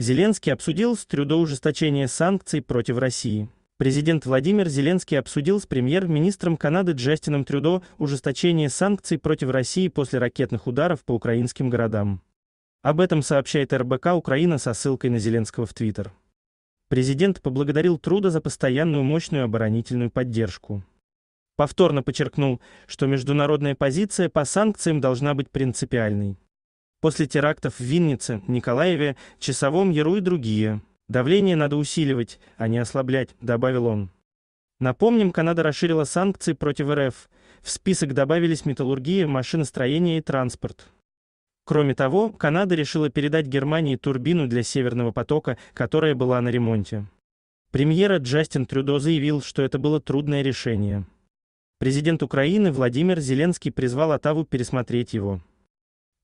Зеленский обсудил с Трюдо ужесточение санкций против России. Президент Владимир Зеленский обсудил с премьер-министром Канады Джастином Трюдо ужесточение санкций против России после ракетных ударов по украинским городам. Об этом сообщает РБК Украина со ссылкой на Зеленского в Твиттер. Президент поблагодарил Труда за постоянную мощную оборонительную поддержку. Повторно подчеркнул, что международная позиция по санкциям должна быть принципиальной после терактов в Виннице, Николаеве, Часовом Яру и другие. Давление надо усиливать, а не ослаблять, добавил он. Напомним, Канада расширила санкции против РФ. В список добавились металлургия, машиностроение и транспорт. Кроме того, Канада решила передать Германии турбину для Северного потока, которая была на ремонте. Премьера Джастин Трюдо заявил, что это было трудное решение. Президент Украины Владимир Зеленский призвал Атаву пересмотреть его.